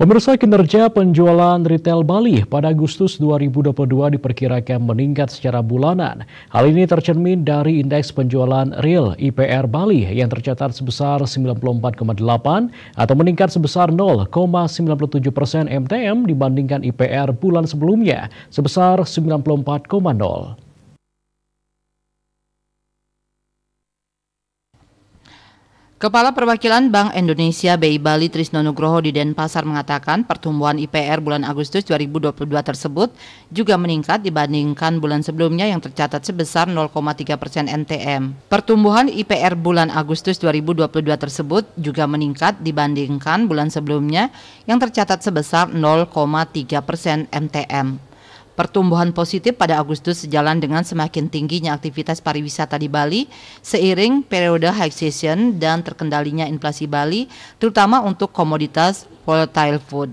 Pemirsa kinerja penjualan retail Bali pada Agustus 2022 diperkirakan meningkat secara bulanan. Hal ini tercermin dari indeks penjualan real IPR Bali yang tercatat sebesar 94,8 atau meningkat sebesar 0,97 persen MTM dibandingkan IPR bulan sebelumnya sebesar 94,0. Kepala Perwakilan Bank Indonesia BI Bali Trisno Nugroho di Denpasar mengatakan pertumbuhan IPR bulan Agustus 2022 tersebut juga meningkat dibandingkan bulan sebelumnya yang tercatat sebesar 0,3 persen NTM. Pertumbuhan IPR bulan Agustus 2022 tersebut juga meningkat dibandingkan bulan sebelumnya yang tercatat sebesar 0,3 persen MTM. Pertumbuhan positif pada Agustus sejalan dengan semakin tingginya aktivitas pariwisata di Bali seiring periode high season dan terkendalinya inflasi Bali, terutama untuk komoditas volatile food.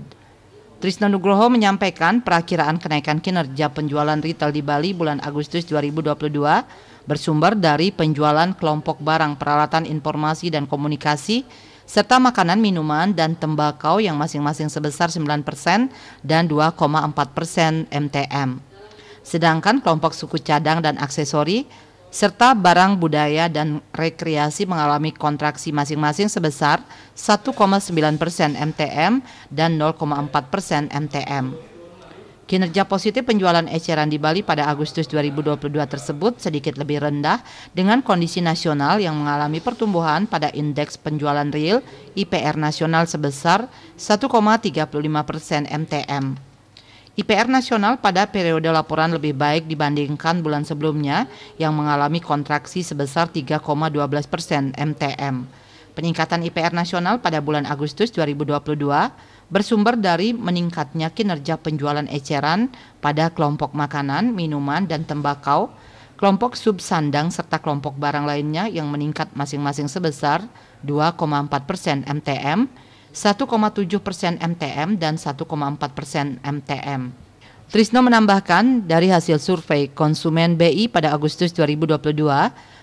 Trisna Nugroho menyampaikan perakiraan kenaikan kinerja penjualan retail di Bali bulan Agustus 2022 bersumber dari penjualan kelompok barang peralatan informasi dan komunikasi serta makanan, minuman, dan tembakau yang masing-masing sebesar 9% dan 2,4% MTM. Sedangkan kelompok suku cadang dan aksesori serta barang budaya dan rekreasi mengalami kontraksi masing-masing sebesar 1,9% MTM dan 0,4% MTM. Kinerja positif penjualan eceran di Bali pada Agustus 2022 tersebut sedikit lebih rendah dengan kondisi nasional yang mengalami pertumbuhan pada indeks penjualan real IPR nasional sebesar 1,35 persen MTM. IPR nasional pada periode laporan lebih baik dibandingkan bulan sebelumnya yang mengalami kontraksi sebesar 3,12 persen MTM. Peningkatan IPR nasional pada bulan Agustus 2022 bersumber dari meningkatnya kinerja penjualan eceran pada kelompok makanan, minuman, dan tembakau, kelompok subsandang serta kelompok barang lainnya yang meningkat masing-masing sebesar 2,4 persen MTM, 1,7 persen MTM, dan 1,4 persen MTM. Trisno menambahkan, dari hasil survei konsumen BI pada Agustus 2022,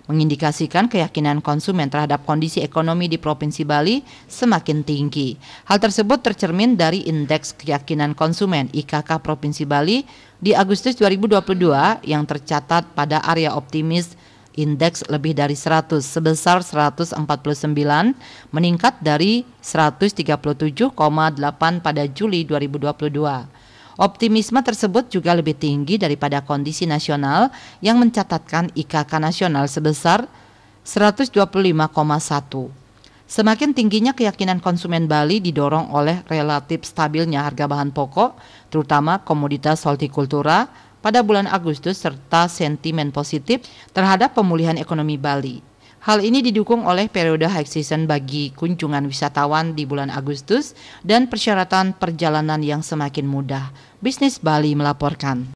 mengindikasikan keyakinan konsumen terhadap kondisi ekonomi di Provinsi Bali semakin tinggi. Hal tersebut tercermin dari Indeks Keyakinan Konsumen IKK Provinsi Bali di Agustus 2022 yang tercatat pada area optimis indeks lebih dari 100 sebesar 149 meningkat dari 137,8 pada Juli 2022. Optimisme tersebut juga lebih tinggi daripada kondisi nasional yang mencatatkan IKK nasional sebesar 125,1. Semakin tingginya keyakinan konsumen Bali didorong oleh relatif stabilnya harga bahan pokok, terutama komoditas hortikultura pada bulan Agustus serta sentimen positif terhadap pemulihan ekonomi Bali. Hal ini didukung oleh periode high season bagi kunjungan wisatawan di bulan Agustus dan persyaratan perjalanan yang semakin mudah. Bisnis Bali melaporkan.